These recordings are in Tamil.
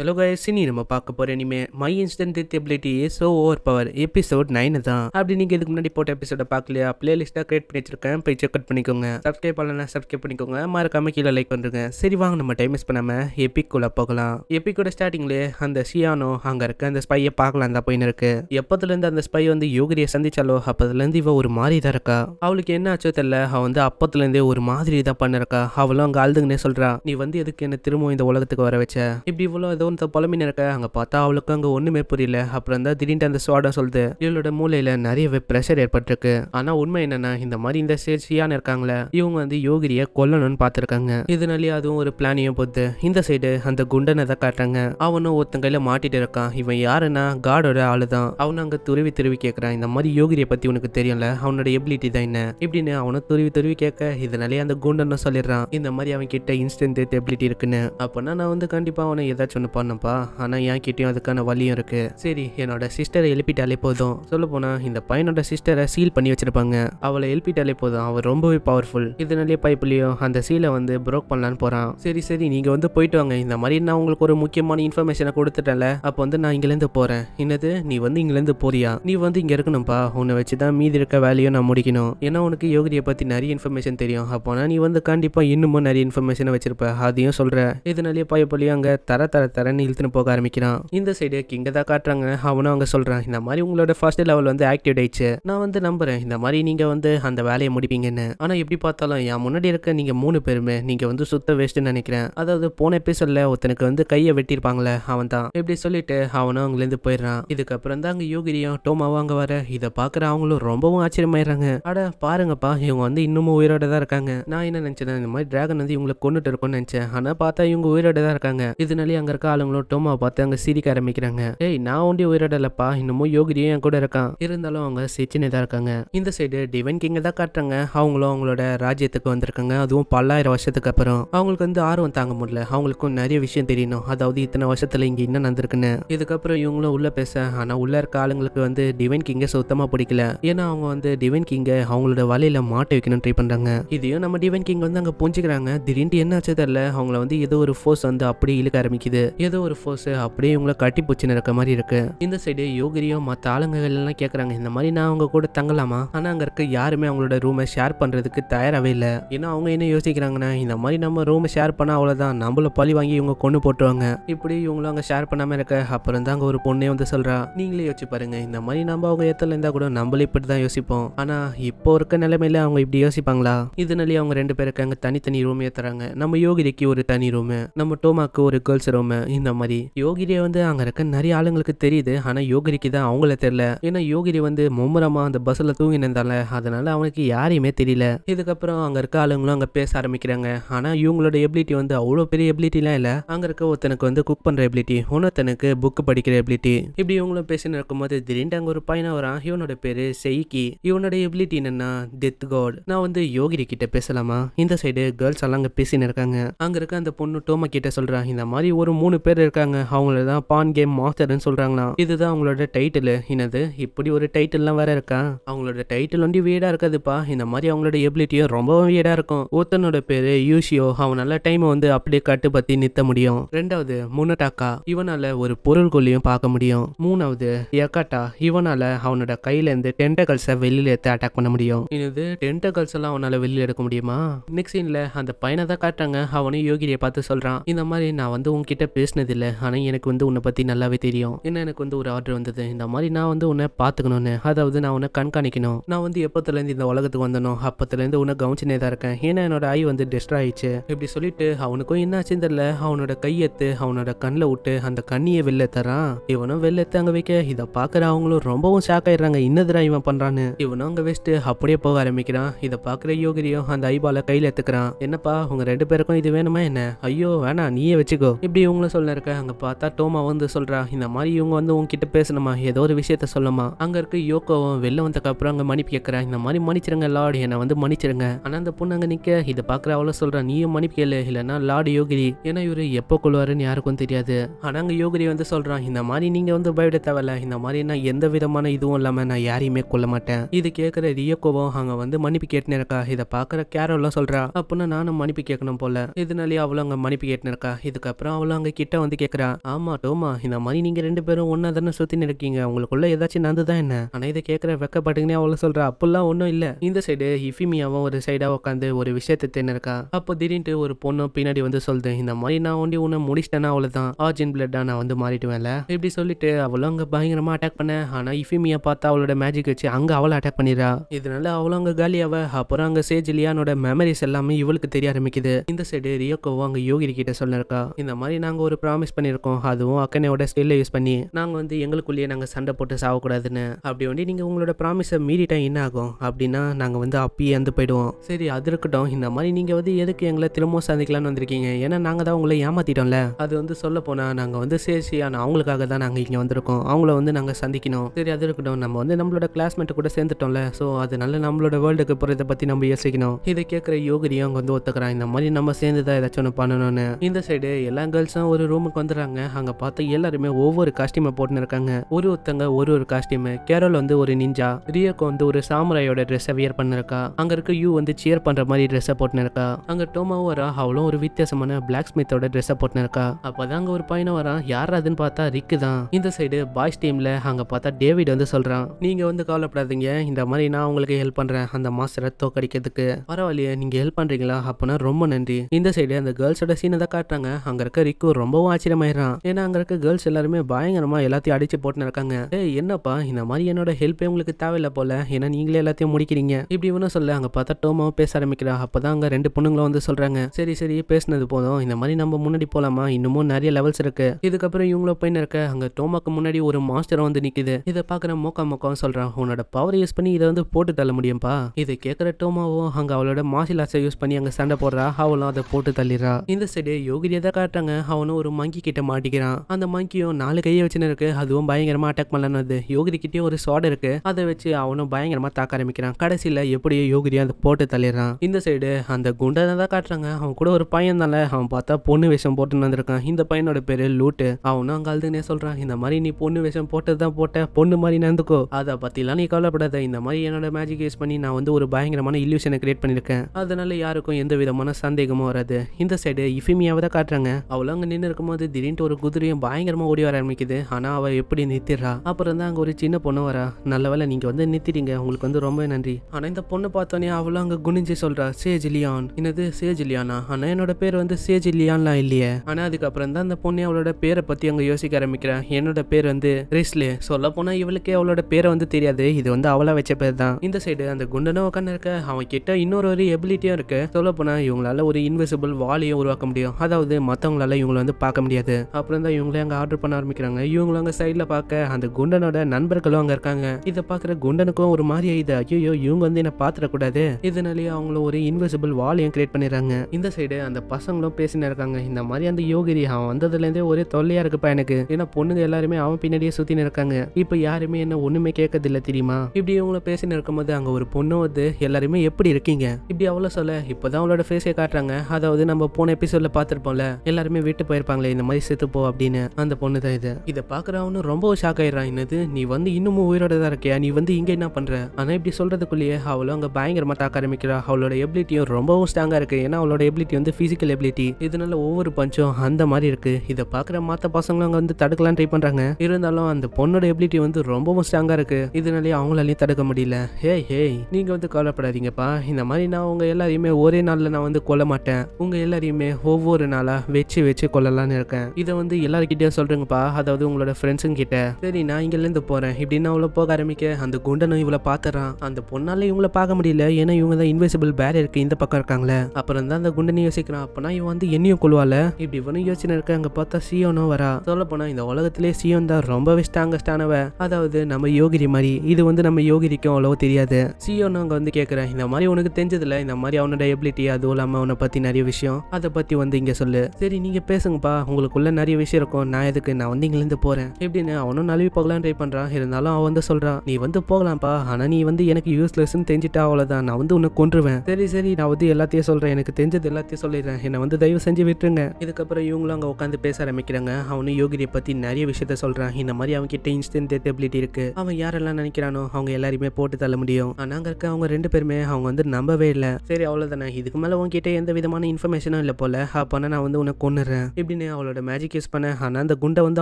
ஹலோ கைஸ் இனி நம்ம பார்க்க போகிற இனிமே my instant with ability so over power episode நைனு தான் அப்படி நீங்கள் இதுக்கு முன்னாடி போட்ட எபிசோட பார்க்கலையா பிளேலிஸ்ட்டாக கிரியேட் பண்ணி வச்சிருக்கேன் போய் செக் அவுட் பண்ணிக்கோங்க சப்ஸ்கிரைப் பண்ணலாம் சப்ஸ்கிரைப் பண்ணிக்கோங்க மறக்காம கீழே லைக் பண்ணுறேங்க சரி வாங்க நம்ம டைம் மிஸ் பண்ணாமல் எபிக்குள்ளே போகலாம் எபிக்கோட ஸ்டார்டிங்லே அந்த சியானோ அங்கே இருக்க அந்த ஸ்பையை பார்க்கலாம் தான் போயின்னு இருக்கு எப்போதுலேருந்து அந்த ஸ்பை வந்து யோகிரியை சந்திச்சாலோ அப்போதுலேருந்து இவ ஒரு மாதிரி தான் இருக்கா அவளுக்கு என்ன ஆச்சோ தெரில அவள் வந்து அப்பத்துலேருந்தே ஒரு மாதிரி தான் பண்ணிருக்கா அவளும் அங்கே அழுதுங்கன்னே சொல்கிறா நீ வந்து எதுக்கு என்ன திரும்பவும் இந்த உலகத்துக்கு வர வச்ச இப்படி இவ்வளோ ஏதோ ஏதோ புலம்பி இருக்க அங்கே பார்த்தா அவளுக்கு அங்கே ஒன்றுமே புரியல அப்புறம் தான் திடீர்னு அந்த சுவாடா சொல்லுது இவளோட மூளையில் நிறையவே ப்ரெஷர் ஏற்பட்டிருக்கு ஆனால் உண்மை என்னென்னா இந்த மாதிரி இந்த சேசியான்னு இருக்காங்களே இவங்க வந்து யோகிரியை கொல்லணும்னு பார்த்துருக்காங்க இதனாலேயே அதுவும் ஒரு பிளானையும் போகுது இந்த சைடு அந்த குண்டனை தான் காட்டுறாங்க அவனும் ஒருத்தன் கையில மாட்டிட்டு இருக்கான் இவன் யாருன்னா காடோட ஆளுதான் தான் அவனை அங்கே துருவி துருவி கேட்குறான் இந்த மாதிரி யோகிரியை பற்றி உனக்கு தெரியும்ல அவனோட எபிலிட்டி தான் என்ன இப்படின்னு அவனை துருவி துருவி கேட்க இதனாலே அந்த குண்டனும் சொல்லிடுறான் இந்த மாதிரி அவன் கிட்ட இன்ஸ்டன்ட் எபிலிட்டி இருக்குன்னு அப்போனா நான் வந்து கண்டிப்பாக அவனை ஏதாச்சும் ஒன்று பண்ணப்பா ஆனால் கிட்டேயும் அதுக்கான வழியும் இருக்குது சரி என்னோட சிஸ்டரை எழுப்பிட்டாலே போதும் சொல்ல போனா இந்த பையனோட சிஸ்டரை சீல் பண்ணி வச்சிருப்பாங்க அவளை எழுப்பிட்டாலே போதும் அவர் ரொம்பவே பவர்ஃபுல் இதனாலே பைப்புலையும் அந்த சீலை வந்து ப்ரோக் பண்ணலான்னு போகிறான் சரி சரி நீங்கள் வந்து போயிட்டு வாங்க இந்த மாதிரி நான் உங்களுக்கு ஒரு முக்கியமான இன்ஃபர்மேஷனை கொடுத்துட்டேன்ல அப்போ வந்து நான் இங்கேருந்து போகிறேன் என்னது நீ வந்து இங்கேருந்து போறியா நீ வந்து இங்கே இருக்கணும்ப்பா உன்னை வச்சு தான் மீதி இருக்க வேலையும் நான் முடிக்கணும் ஏன்னா உனக்கு யோகிரியை பற்றி நிறைய இன்ஃபர்மேஷன் தெரியும் அப்போனா நீ வந்து கண்டிப்பாக இன்னமும் நிறைய இன்ஃபர்மேஷனை வச்சிருப்ப அதையும் சொல்ற இதனாலே பைப்புலையும் அங்கே தர தர தர சடன் இழுத்துன்னு போக ஆரம்பிக்கிறான் இந்த சைடு கிங்க தான் காட்டுறாங்க அவனும் அவங்க சொல்றான் இந்த மாதிரி உங்களோட ஃபர்ஸ்ட் லெவல் வந்து ஆக்டிவேட் ஆயிடுச்சு நான் வந்து நம்புறேன் இந்த மாதிரி நீங்க வந்து அந்த வேலையை முடிப்பீங்கன்னு ஆனா எப்படி பார்த்தாலும் என் முன்னாடி இருக்க நீங்க மூணு பேருமே நீங்க வந்து சுத்த வேஸ்ட்டுன்னு நினைக்கிறேன் அதாவது போன எபிசோடில் ஒருத்தனுக்கு வந்து கையை வெட்டியிருப்பாங்களே அவன் தான் இப்படி சொல்லிட்டு அவனும் இருந்து போயிடுறான் இதுக்கப்புறம் தான் அங்க யோகிரியும் டோமாவும் அங்க வர இதை பாக்குற அவங்களும் ரொம்பவும் ஆச்சரியமாயிடுறாங்க அட பாருங்கப்பா இவங்க வந்து இன்னமும் உயிரோட தான் இருக்காங்க நான் என்ன நினைச்சேன் இந்த மாதிரி டிராகன் வந்து இவங்களை கொண்டுட்டு இருக்கும்னு நினைச்சேன் ஆனா பார்த்தா இவங்க உயிரோட தான் இருக்காங்க இதனாலே அங்க இருக்க ஆளுங்களும் டோமாவை பார்த்து அங்கே சிரிக்க ஆரம்பிக்கிறாங்க ஏய் நான் ஒண்டி உயிரிடலப்பா இன்னமும் யோகிரியும் என் கூட இருக்கான் இருந்தாலும் அவங்க சிச்சினே தான் இருக்காங்க இந்த சைடு டிவன் கிங்கை தான் காட்டுறாங்க அவங்களும் அவங்களோட ராஜ்யத்துக்கு வந்திருக்காங்க அதுவும் பல்லாயிரம் வருஷத்துக்கு அப்புறம் அவங்களுக்கு வந்து ஆர்வம் தாங்க முடியல அவங்களுக்கும் நிறைய விஷயம் தெரியணும் அதாவது இத்தனை வருஷத்துல இங்க என்ன நடந்திருக்குன்னு இதுக்கப்புறம் இவங்களும் உள்ள பேச ஆனா உள்ள இருக்க ஆளுங்களுக்கு வந்து டிவைன் கிங்க சுத்தமா பிடிக்கல ஏன்னா அவங்க வந்து டிவைன் கிங்க அவங்களோட வலையில மாட்ட வைக்கணும் ட்ரை பண்றாங்க இதையும் நம்ம டிவைன் கிங் வந்து அங்க புரிஞ்சுக்கிறாங்க திடீர்னு என்ன ஆச்சு தெரியல அவங்கள வந்து ஏதோ ஒரு ஃபோர்ஸ் வந்து அப்படி இழுக்க ஆரம்பிக்குது ஏதோ ஒரு ஃபோர்ஸு அப்படியே இவங்கள கட்டி போச்சுன்னு இருக்க மாதிரி இருக்குது இந்த சைடு யோகிரியோ மற்ற ஆளுங்கள் எல்லாம் கேட்குறாங்க இந்த மாதிரி நான் அவங்க கூட தங்கலாமா ஆனால் அங்கே இருக்க யாருமே அவங்களோட ரூமை ஷேர் பண்ணுறதுக்கு தயாராகவே இல்லை ஏன்னா அவங்க என்ன யோசிக்கிறாங்கன்னா இந்த மாதிரி நம்ம ரூமை ஷேர் பண்ணால் அவ்வளவுதான் நம்மள பழி வாங்கி இவங்க கொண்டு போட்டுருவாங்க இப்படி இவங்களும் அங்கே ஷேர் பண்ணாமல் இருக்க அப்புறம் தான் அங்க ஒரு பொண்ணே வந்து சொல்கிறா நீங்களே யோசிச்சு பாருங்க இந்த மாதிரி நம்ம அவங்க ஏத்தல இருந்தால் கூட நம்மளே இப்படி தான் யோசிப்போம் ஆனால் இப்போ இருக்க நிலைமையில அவங்க இப்படி யோசிப்பாங்களா இதனாலேயே அவங்க ரெண்டு பேருக்கு அங்கே தனித்தனி ரூம் ஏத்துறாங்க நம்ம யோகிரிக்கு ஒரு தனி ரூமு நம்ம டோமாக்கு ஒரு கேர்ள்ஸ் ரூமு இந்த மாதிரி யோகிரியை வந்து அங்கே இருக்க நிறைய ஆளுங்களுக்கு தெரியுது ஆனால் யோகிரிக்கு தான் அவங்கள தெரியல ஏன்னா யோகிரி வந்து மும்முரமா அந்த பஸ்ஸில் நின்றால அதனால அவனுக்கு யாரையுமே தெரியல இதுக்கப்புறம் அங்கே இருக்க ஆளுங்களும் அங்கே பேச ஆரம்பிக்கிறாங்க ஆனால் இவங்களோட எபிலிட்டி வந்து அவ்வளோ பெரிய எபிலிட்டிலாம் இல்லை அங்கே இருக்க ஒருத்தனுக்கு வந்து குக் பண்ணுற எபிலிட்டி ஒன்னொருத்தனுக்கு புக்கு படிக்கிற எபிலிட்டி இப்படி இவங்களும் பேசின்னு போது திடீர்னு அங்கே ஒரு பையனாக வரான் இவனோட பேர் செய்கி இவனோட எபிலிட்டி என்னன்னா டெத் காட் நான் வந்து யோகிரி கிட்ட பேசலாமா இந்த சைடு கேர்ள்ஸ் எல்லாம் அங்கே பேசின்னு இருக்காங்க அங்கே இருக்க அந்த பொண்ணு டோமா கிட்ட சொல்கிறான் இந்த மாதிரி ஒரு மூணு மூணு பேர் இருக்காங்க அவங்கள தான் பான் கேம் மாஸ்டர்னு சொல்கிறாங்களா இதுதான் அவங்களோட டைட்டில் என்னது இப்படி ஒரு டைட்டில்லாம் வேற இருக்கா அவங்களோட டைட்டில் வந்து வீடாக இருக்காதுப்பா இந்த மாதிரி அவங்களோட எபிலிட்டியும் ரொம்பவும் வீடாக இருக்கும் ஒருத்தனோட பேர் யூஷியோ அவனால டைமை வந்து அப்படியே கட்டுப்பத்தி நிறுத்த முடியும் ரெண்டாவது முனடாக்கா இவனால ஒரு பொருள் கொல்லியும் பார்க்க முடியும் மூணாவது எக்காட்டா இவனால அவனோட கையிலேருந்து டென்டகல்ஸை வெளியில எடுத்து அட்டாக் பண்ண முடியும் இது டென்டகல்ஸ் எல்லாம் அவனால வெளியில் எடுக்க முடியுமா நெக்ஸ்ட் சீனில் அந்த பையனை தான் காட்டுறாங்க அவனும் யோகிரியை பார்த்து சொல்கிறான் இந்த மாதிரி நான் வந்து உங்ககிட்ட பேச இல்லை ஆனால் எனக்கு வந்து உன்னை பற்றி நல்லாவே தெரியும் ஏன்னா எனக்கு வந்து ஒரு ஆர்டர் வந்தது இந்த மாதிரி நான் வந்து உன்னை பார்த்துக்கணும்னு அதாவது நான் உன்னை கண்காணிக்கணும் நான் வந்து எப்போத்துலேருந்து இந்த உலகத்துக்கு வந்தனோ அப்போத்துலேருந்து உன்னை கவனிச்சுனே தான் இருக்கேன் ஏன்னா என்னோட ஐ வந்து டிஸ்ட்ரா ஆயிடுச்சு இப்படி சொல்லிட்டு அவனுக்கும் ஆச்சு தெரியல அவனோட கையெத்து அவனோட கண்ணில் விட்டு அந்த கண்ணியை வெளில தரான் இவனும் வெளில அங்கே வைக்க இதை பார்க்குற அவங்களும் ரொம்பவும் ஷாக் ஆயிடுறாங்க இன்னதுரா இவன் பண்ணுறான்னு இவனும் அங்கே வேஸ்ட்டு அப்படியே போக ஆரம்பிக்கிறான் இதை பார்க்குற யோகிரியும் அந்த ஐபால கையில் எடுத்துக்கிறான் என்னப்பா உங்க ரெண்டு பேருக்கும் இது வேணுமா என்ன ஐயோ வேணா நீயே வச்சுக்கோ இப்படி இவங்கள கன்சோலில் இருக்க அங்கே பார்த்தா டோமா வந்து சொல்கிறா இந்த மாதிரி இவங்க வந்து உங்ககிட்ட பேசணுமா ஏதோ ஒரு விஷயத்த சொல்லமா அங்கே இருக்க யோகோவும் வெளில வந்ததுக்கப்புறம் அங்கே மன்னிப்பு கேட்குறேன் இந்த மாதிரி மன்னிச்சிருங்க லார்டு என்னை வந்து மன்னிச்சிருங்க ஆனால் அந்த பொண்ணு அங்கே நிற்க இதை பார்க்குற அவ்வளோ சொல்கிறேன் நீயும் மன்னிப்பு கேளு இல்லைனா லார்டு யோகிரி ஏன்னா இவர் எப்போ கொள்வாருன்னு யாருக்கும் தெரியாது ஆனால் அங்கே யோகிரி வந்து சொல்கிறான் இந்த மாதிரி நீங்கள் வந்து பயப்பட தேவையில்ல இந்த மாதிரி நான் எந்த விதமான இதுவும் இல்லாமல் நான் யாரையுமே கொள்ள மாட்டேன் இது கேட்குற ரியோகோவும் அங்கே வந்து மன்னிப்பு கேட்டுன்னு இருக்கா இதை பார்க்குற கேரோலாம் சொல்கிறா அப்படின்னா நானும் மன்னிப்பு கேட்கணும் போல இதனாலேயே அவ்வளோ அங்கே மன்னிப்பு கேட்டுன்னு இருக்கா இதுக்கப்புறம் அவ்வளோ அங்கே கிட்ட ஸ்ட்ரைட்டாக வந்து கேட்குறா ஆமா டோமா இந்த மாதிரி நீங்கள் ரெண்டு பேரும் ஒன்றா தானே சுற்றின்னு இருக்கீங்க உங்களுக்குள்ள ஏதாச்சும் நடந்துதான் என்ன ஆனால் இதை கேட்குற வெக்கப்பாட்டுங்கன்னே அவளை சொல்கிறா அப்படிலாம் ஒன்றும் இல்லை இந்த சைடு ஹிஃபிமியாவும் ஒரு சைடாக உட்காந்து ஒரு விஷயத்தை தேர்ந்திருக்கா அப்போ திடீர்னு ஒரு பொண்ணு பின்னாடி வந்து சொல்லுது இந்த மாதிரி நான் ஒண்டி உன்னை முடிச்சிட்டேன்னா அவ்வளோதான் ஆர்ஜின் பிளட்டாக நான் வந்து மாறிடுவேன்ல இப்படி சொல்லிட்டு அவளும் அங்கே பயங்கரமாக அட்டாக் பண்ண ஆனால் இஃபிமியை பார்த்தா அவளோட மேஜிக் வச்சு அங்கே அவளை அட்டாக் பண்ணிடுறா இதனால அவளும் அங்கே காலியாவ அப்புறம் அங்கே சேஜ் லியானோட மெமரிஸ் எல்லாமே இவளுக்கு தெரிய ஆரம்பிக்குது இந்த சைடு ரியோக்கோவும் அங்கே யோகிரி கிட்ட சொல்லிருக்கா இந்த மாதிரி நாங்கள் ஒரு அவங்களுக்கு ப்ராமிஸ் பண்ணியிருக்கோம் அதுவும் அக்கனையோட ஸ்கில்ல யூஸ் பண்ணி நாங்கள் வந்து எங்களுக்குள்ளேயே நாங்கள் சண்டை போட்டு சாகக்கூடாதுன்னு அப்படி வந்து நீங்கள் உங்களோட ப்ராமிஸை மீறிட்டா என்ன ஆகும் அப்படின்னா நாங்கள் வந்து அப்பயே வந்து போயிடுவோம் சரி அது இருக்கட்டும் இந்த மாதிரி நீங்கள் வந்து எதுக்கு எங்களை திரும்பவும் சந்திக்கலாம்னு வந்திருக்கீங்க ஏன்னா நாங்கள் தான் உங்களை ஏமாத்திட்டோம்ல அது வந்து சொல்ல போனால் நாங்கள் வந்து சேசி அவங்களுக்காக தான் நாங்கள் இங்கே வந்திருக்கோம் அவங்கள வந்து நாங்கள் சந்திக்கணும் சரி அது இருக்கட்டும் நம்ம வந்து நம்மளோட கிளாஸ்மேட் கூட சேர்ந்துட்டோம்ல ஸோ அதனால நம்மளோட வேர்ல்டுக்கு போகிறத பற்றி நம்ம யோசிக்கணும் இதை கேட்குற யோகிரியும் அவங்க வந்து ஒத்துக்கிறான் இந்த மாதிரி நம்ம சேர்ந்து தான் ஏதாச்சும் ஒன்று பண்ணணும்னு இந்த சைடு எல்லா கேர்ள்ஸும் ஒரு ரூமுக்கு வந்துடுறாங்க அங்க பார்த்தா எல்லாருமே ஒவ்வொரு காஸ்டியூமை போட்டுன்னு இருக்காங்க ஒரு ஒருத்தங்க ஒரு ஒரு காஸ்டியூம் கேரல் வந்து ஒரு நிஞ்சா ரியோக்கு வந்து ஒரு சாமராயோட ட்ரெஸ்ஸை வியர் பண்ணிருக்கா அங்கே இருக்க யூ வந்து சியர் பண்ணுற மாதிரி ட்ரெஸ்ஸை போட்டுன்னு இருக்கா அங்கே வரா அவளும் ஒரு வித்தியாசமான பிளாக் ஸ்மித்தோட ட்ரெஸ்ஸை போட்டுன்னு இருக்கா அப்போதான் அங்கே ஒரு பையனை வரான் யார் அதுன்னு பார்த்தா ரிக்கு தான் இந்த சைடு பாய்ஸ் டீம்ல அங்கே பார்த்தா டேவிட் வந்து சொல்றான் நீங்க வந்து கவலைப்படாதீங்க இந்த மாதிரி நான் உங்களுக்கு ஹெல்ப் பண்றேன் அந்த மாஸ்டரை தோக்கடிக்கிறதுக்கு பரவாயில்லையே நீங்க ஹெல்ப் பண்றீங்களா அப்படின்னா ரொம்ப நன்றி இந்த சைடு அந்த கேர்ள்ஸோட சீனை தான் காட்டுறாங்க அங்கே இருக்க ரிக்கு ரொம்ப ரொம்பவும் ஆச்சரியமாயிடறான் ஏன்னா அங்க இருக்க கேர்ள்ஸ் எல்லாருமே பயங்கரமா எல்லாத்தையும் அடிச்சு போட்டுன்னு இருக்காங்க ஏ என்னப்பா இந்த மாதிரி என்னோட ஹெல்ப்பே உங்களுக்கு தேவையில்ல போல ஏன்னா நீங்களே எல்லாத்தையும் முடிக்கிறீங்க இப்படி இவனும் சொல்ல அங்க பார்த்தா டோமாவும் பேச ஆரம்பிக்கிறா அப்பதான் அங்க ரெண்டு பொண்ணுங்களும் வந்து சொல்றாங்க சரி சரி பேசினது போதும் இந்த மாதிரி நம்ம முன்னாடி போலாமா இன்னமும் நிறைய லெவல்ஸ் இருக்கு இதுக்கப்புறம் இவங்கள போயின்னு இருக்க அங்க டோமாக்கு முன்னாடி ஒரு மாஸ்டர் வந்து நிக்குது இதை பாக்குற மோக்கா மோக்கம் சொல்றான் உன்னோட பவர் யூஸ் பண்ணி இதை வந்து போட்டு தள்ள முடியும்பா இது கேக்குற டோமாவும் அங்க அவளோட மார்ஷியல் யூஸ் பண்ணி அங்க சண்டை போடுறா அவளும் அதை போட்டு தள்ளிடுறா இந்த சைடு யோகிதா தான் காட்டுறாங்க அவனும் ஒரு மங்கி கிட்ட மாட்டிக்கிறான் அந்த மங்கியும் நாலு கையை வச்சுன்னு இருக்கு அதுவும் பயங்கரமா அட்டாக் பண்ணலன்னு வருது யோகி கிட்டே ஒரு சோட இருக்கு அதை வச்சு அவனும் பயங்கரமா தாக்க ஆரம்பிக்கிறான் கடைசியில எப்படியோ யோகிரி அதை போட்டு தள்ளிடுறான் இந்த சைடு அந்த குண்டை தான் காட்டுறாங்க அவன் கூட ஒரு பையன் தானே அவன் பார்த்தா பொண்ணு வேஷம் போட்டுன்னு வந்திருக்கான் இந்த பையனோட பேரு லூட்டு அவனும் அங்க அழுதுனே சொல்றான் இந்த மாதிரி நீ பொண்ணு வேஷம் போட்டது தான் போட்ட பொண்ணு மாதிரி நடந்துக்கோ அதை பத்திலாம் நீ கவலைப்படாத இந்த மாதிரி என்னோட மேஜிக் யூஸ் பண்ணி நான் வந்து ஒரு பயங்கரமான இல்யூஷனை கிரியேட் பண்ணியிருக்கேன் அதனால யாருக்கும் எந்த விதமான சந்தேகமும் வராது இந்த சைடு இஃபிமியாவதான் தான் காட்டுறாங்க அவ்வளவு அங்க நின்று நின்று இருக்கும்போது திடீர்னு ஒரு குதிரையும் பயங்கரமாக ஓடி வர ஆரம்பிக்குது ஆனால் அவள் எப்படி நித்திடுறா அப்புறம் தான் அங்கே ஒரு சின்ன பொண்ணு வரா நல்ல வேலை வந்து நித்திடுங்க உங்களுக்கு வந்து ரொம்ப நன்றி ஆனா இந்த பொண்ணு பார்த்தோன்னே அவளும் அங்கே குனிஞ்சு சொல்றா சேஜ் லியான் என்னது சேஜ் லியானா ஆனால் என்னோட பேர் வந்து சேஜ் லியான்லாம் இல்லையே ஆனா அதுக்கப்புறம் தான் அந்த பொண்ணு அவளோட பேரை பற்றி அங்கே யோசிக்க ஆரம்பிக்கிறா என்னோட பேர் வந்து ரிஸ்லே சொல்ல போனால் இவளுக்கே அவளோட பேரை வந்து தெரியாது இது வந்து அவளா வச்ச பேர் தான் இந்த சைடு அந்த குண்டன உட்காந்து இருக்க அவன் கிட்ட இன்னொரு ஒரு எபிலிட்டியும் இருக்கு சொல்ல போனா இவங்களால ஒரு இன்விசிபிள் வாலியும் உருவாக்க முடியும் அதாவது மற்றவங்களால இவங்களை வந்து பார்க்க முடியாது அப்புறம் தான் இவங்களே அங்கே ஆர்டர் பண்ண ஆரம்பிக்கிறாங்க இவங்களும் அங்கே சைட்ல பார்க்க அந்த குண்டனோட நண்பர்களும் அங்க இருக்காங்க இதை பாக்குற குண்டனுக்கும் ஒரு மாதிரி ஆயுது ஐயோ இவங்க வந்து என்ன பார்த்துடக்கூடாது இதனாலேயே அவங்களும் ஒரு இன்விசிபிள் வாலையும் கிரியேட் பண்ணிடுறாங்க இந்த சைடு அந்த பசங்களும் பேசினா இருக்காங்க இந்த மாதிரி அந்த யோகிரி அவன் வந்ததுலேருந்தே ஒரே தொல்லையா இருக்குப்பா எனக்கு ஏன்னா பொண்ணுங்க எல்லாருமே அவன் பின்னாடியே சுற்றினு இருக்காங்க இப்போ யாருமே என்ன ஒன்றுமே கேட்கறதில்ல தெரியுமா இப்படி இவங்கள பேசினு இருக்கும்போது அங்கே ஒரு பொண்ணு வந்து எல்லாருமே எப்படி இருக்கீங்க இப்படி அவ்வளோ சொல்ல இப்போதான் அவளோட பேசிய காட்டுறாங்க அதாவது நம்ம போன எபிசோட்ல பார்த்துருப்போம்ல எல்லாருமே வீட்டு போயிருப்பாங்க இருப்பாங்களே இந்த மாதிரி செத்துப்போ அப்படின்னு அந்த பொண்ணு தான் இது இதை பாக்குறவனு ரொம்ப ஷாக் ஆயிடுறான் என்னது நீ வந்து இன்னமும் உயிரோட தான் இருக்கியா நீ வந்து இங்கே என்ன பண்ணுற ஆனால் இப்படி சொல்கிறதுக்குள்ளேயே அவளும் அங்கே பயங்கரமாக தாக்க ஆரம்பிக்கிறா அவளோட எபிலிட்டியும் ரொம்பவும் ஸ்ட்ராங்காக இருக்குது ஏன்னா அவளோட எபிலிட்டி வந்து ஃபிசிக்கல் எபிலிட்டி இதனால ஒவ்வொரு பஞ்சும் அந்த மாதிரி இருக்குது இதை பார்க்குற மாத்த பசங்களும் அங்கே வந்து தடுக்கலாம் ட்ரை பண்ணுறாங்க இருந்தாலும் அந்த பொண்ணோட எபிலிட்டி வந்து ரொம்பவும் ஸ்ட்ராங்காக இருக்குது இதனாலே அவங்களாலையும் தடுக்க முடியல ஹே ஹே நீங்கள் வந்து கவலைப்படாதீங்கப்பா இந்த மாதிரி நான் உங்கள் எல்லாரையுமே ஒரே நாளில் நான் வந்து கொல்ல மாட்டேன் உங்கள் எல்லாரையுமே ஒவ்வொரு நாளாக வச்சு வச்சு கொல்லலாம் சொல்லலான்னு இருக்கேன் இதை வந்து எல்லாருக்கிட்டே சொல்றேங்கப்பா அதாவது உங்களோட ஃப்ரெண்ட்ஸுங்க கிட்ட சரி நான் இங்கேருந்து போறேன் இப்படின்னு அவ்வளோ போக ஆரம்பிக்க அந்த குண்டனும் இவளை பாத்துறான் அந்த பொண்ணால இவங்கள பார்க்க முடியல ஏன்னா இவங்க தான் இன்வெசிபிள் பேரியருக்கு இந்த பக்கம் இருக்காங்களே அப்புறம் தான் அந்த குண்டனை யோசிக்கிறான் அப்பனா இவன் வந்து என்னையும் கொள்வால இப்படி இவனும் யோசனை இருக்க அங்க பார்த்தா சியோனும் வரா சொல்ல போனா இந்த உலகத்திலே சியோன் தான் ரொம்பவே ஸ்ட்ராங்கஸ்டானவ அதாவது நம்ம யோகிரி மாதிரி இது வந்து நம்ம யோகிரிக்கும் அவ்வளோ தெரியாது சியோன்னு அங்கே வந்து கேட்குறேன் இந்த மாதிரி உனக்கு தெரிஞ்சதில்ல இந்த மாதிரி அவனோட எபிலிட்டி அதுவும் இல்லாமல் அவனை பற்றி நிறைய விஷயம் அதை பற்றி வந்து இங்கே சொல்லு சரி நீங்கள் பேசுங்கப்பா இல்லைப்பா உங்களுக்குள்ளே நிறைய விஷயம் இருக்கும் நான் எதுக்கு நான் வந்து இங்கிலிருந்து போகிறேன் எப்படின்னு அவனும் நழுவி போகலாம் ட்ரை பண்ணுறான் இருந்தாலும் அவன் வந்து சொல்கிறான் நீ வந்து போகலாம்ப்பா ஆனால் நீ வந்து எனக்கு யூஸ்லெஸ் தெரிஞ்சிட்டா அவ்வளோதான் நான் வந்து உன்னை கொன்றுவேன் சரி சரி நான் வந்து எல்லாத்தையும் சொல்கிறேன் எனக்கு தெரிஞ்சது எல்லாத்தையும் சொல்லிடுறேன் என்னை வந்து தயவு செஞ்சு விட்டுருங்க இதுக்கப்புறம் இவங்களும் அங்கே உட்காந்து பேச ஆரம்பிக்கிறாங்க அவனும் யோகிரியை பற்றி நிறைய விஷயத்த சொல்கிறான் இந்த மாதிரி கிட்ட இன்ஸ்டன்ட் டெபிலிட்டி இருக்குது அவன் யாரெல்லாம் நினைக்கிறானோ அவங்க எல்லாருமே போட்டு தள்ள முடியும் ஆனால் அங்கே இருக்க அவங்க ரெண்டு பேருமே அவங்க வந்து நம்பவே இல்லை சரி அவ்வளோதானே இதுக்கு மேலே உங்ககிட்ட எந்த விதமான இன்ஃபர்மேஷனும் இல்லை போல அப்பனா நான் வந்து உன்னை கொண்டுறேன் இப்படி அப்படின்னு அவளோட மேஜிக் யூஸ் பண்ண ஆனால் அந்த குண்டை வந்து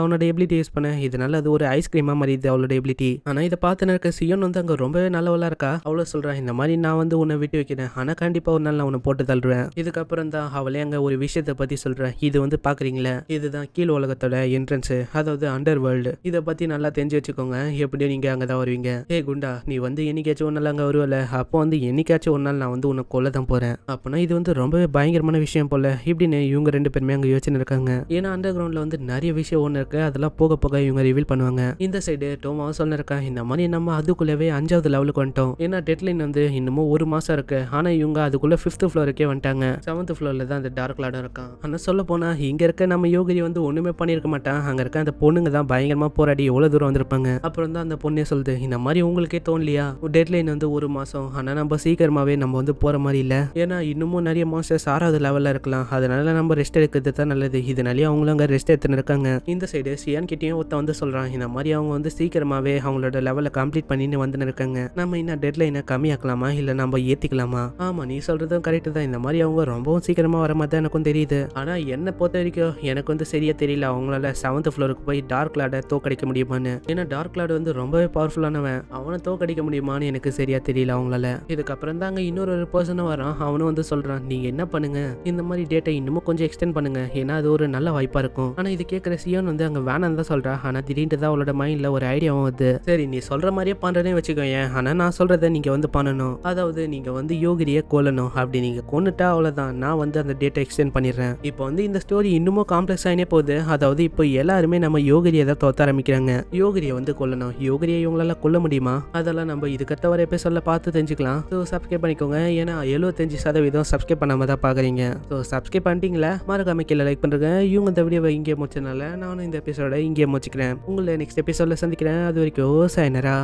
அவனோட எபிலிட்டி யூஸ் பண்ண இதனால அது ஒரு ஐஸ்கிரீமா மாறிது அவளோட எபிலிட்டி ஆனால் இதை பார்த்து இருக்க சியோன் வந்து அங்கே ரொம்பவே நல்லவளா இருக்கா அவ்வளோ சொல்கிறான் இந்த மாதிரி நான் வந்து உன்னை விட்டு வைக்கிறேன் ஆனால் கண்டிப்பாக ஒரு நாள் நான் உன்னை போட்டு தள்ளுவேன் இதுக்கப்புறம் தான் அவளே அங்கே ஒரு விஷயத்தை பற்றி சொல்கிறேன் இது வந்து பார்க்குறீங்களே இதுதான் கீழ் உலகத்தோட என்ட்ரன்ஸு அதாவது அண்டர் வேர்ல்டு இதை பற்றி நல்லா தெரிஞ்சு வச்சுக்கோங்க எப்படியும் நீங்கள் அங்கே தான் வருவீங்க ஏ குண்டா நீ வந்து என்னைக்காச்சும் ஒரு நாள் அங்கே வருவல அப்போ வந்து என்னைக்காச்சும் ஒரு நாள் நான் வந்து உன்னை கொல்ல தான் போகிறேன் அப்படின்னா இது வந்து ரொம்பவே பயங்கரமான விஷயம் போல் இப்படின்னு இவங்க ரெண்டு பேருமே அங்கே யோசனை இருக்காங்க பண்ணுவாங்க ஏன்னா அண்டர் கிரவுண்ட்ல வந்து நிறைய விஷயம் ஒன்று இருக்கு அதெல்லாம் போக போக இவங்க ரிவீல் பண்ணுவாங்க இந்த சைடு டோமா சொன்னிருக்கேன் இந்த மாதிரி நம்ம அதுக்குள்ளவே அஞ்சாவது லெவலுக்கு வந்துட்டோம் ஏன்னா டெட்லைன் வந்து இன்னமும் ஒரு மாசம் இருக்கு ஆனா இவங்க அதுக்குள்ள பிப்த் ஃப்ளோருக்கே வந்துட்டாங்க செவன்த் ஃப்ளோர்ல தான் அந்த டார்க் லாடம் இருக்கான் ஆனா சொல்ல போனா இங்க இருக்க நம்ம யோகிரி வந்து ஒண்ணுமே பண்ணிருக்க மாட்டான் அங்க இருக்க அந்த பொண்ணுங்க தான் பயங்கரமா போராடி எவ்வளவு தூரம் வந்திருப்பாங்க அப்புறம் தான் அந்த பொண்ணே சொல்லுது இந்த மாதிரி உங்களுக்கே தோணலையா டெட்லைன் வந்து ஒரு மாசம் ஆனா நம்ம சீக்கிரமாவே நம்ம வந்து போற மாதிரி இல்ல ஏன்னா இன்னமும் நிறைய மாஸ்டர்ஸ் ஆறாவது லெவல்ல இருக்கலாம் அதனால நம்ம ரெஸ்ட் எடுக்கிறது தான் நல்லது இதனாலேயே அவங்களும் அங்கே ரெஸ்ட் எடுத்துன்னு இருக்காங்க இந்த சைடு சியான் கிட்டேயும் ஒருத்த வந்து சொல்கிறான் இந்த மாதிரி அவங்க வந்து சீக்கிரமாகவே அவங்களோட லெவலை கம்ப்ளீட் பண்ணின்னு வந்துன்னு இருக்காங்க நம்ம இன்னும் லைனை கம்மியாக்கலாமா இல்லை நம்ம ஏற்றிக்கலாமா ஆமாம் நீ சொல்கிறதும் கரெக்டு தான் இந்த மாதிரி அவங்க ரொம்பவும் சீக்கிரமாக வர மாதிரி தான் எனக்கும் தெரியுது ஆனால் என்னை பொறுத்த வரைக்கும் எனக்கு வந்து சரியாக தெரியல அவங்களால செவன்த் ஃப்ளோருக்கு போய் டார்க் கிளாடை தோக்கடிக்க முடியுமான்னு ஏன்னா டார்க் கிளாட் வந்து ரொம்பவே பவர்ஃபுல்லானவன் அவனை தோக்கடிக்க முடியுமான்னு எனக்கு சரியாக தெரியல அவங்களால இதுக்கப்புறம் தாங்க இன்னொரு பர்சனும் வரான் அவனும் வந்து சொல்கிறான் நீங்கள் என்ன பண்ணுங்கள் இந்த மாதிரி டேட்டை இன்னமும் கொஞ்சம் எக்ஸ்டெண்ட் பண்ணுங்கள் ஏன்னா அது ஒரு நல்ல வாய்ப்பாக இருக்கும் ஆனால் இது கேட்குற சியோன் வந்து அங்கே வேணாம் தான் சொல்றா ஆனால் திடீர்னு தான் அவளோட மைண்டில் ஒரு ஐடியாவும் வருது சரி நீ சொல்கிற மாதிரியே வச்சுக்கோ வச்சுக்கோங்க ஆனால் நான் சொல்கிறத நீங்கள் வந்து பண்ணணும் அதாவது நீங்கள் வந்து யோகிரியை கொல்லணும் அப்படி நீங்கள் கொண்டுட்டா அவ்வளவுதான் நான் வந்து அந்த டேட்டை எக்ஸ்டெண்ட் பண்ணிடுறேன் இப்போ வந்து இந்த ஸ்டோரி இன்னமும் காம்ப்ளெக்ஸ் ஆகினே போகுது அதாவது இப்போ எல்லாருமே நம்ம யோகிரியை தான் தோத்த ஆரம்பிக்கிறாங்க யோகிரியை வந்து கொல்லணும் யோகிரியை இவங்களால கொல்ல முடியுமா அதெல்லாம் நம்ம வரைய வர சொல்ல பார்த்து தெரிஞ்சுக்கலாம் ஸோ சப்ஸ்கிரைப் பண்ணிக்கோங்க ஏன்னா எழுபத்தஞ்சு சதவீதம் சப்ஸ்கிரைப் பண்ணாம தான் பார்க்குறீங்க ஸோ சப்ஸ்கிரைப் பண்ணிட்டீங்களா மறக்காம கீழே லைக் பண்ணுறது சொல்கிறேன் இவங்க இந்த வீடியோவை இங்கே முடிச்சதுனால நானும் இந்த எபிசோட இங்கே முடிச்சுக்கிறேன் உங்களை நெக்ஸ்ட் எபிசோடில் சந்திக்கிறேன் அது வரைக்கும் சைனரா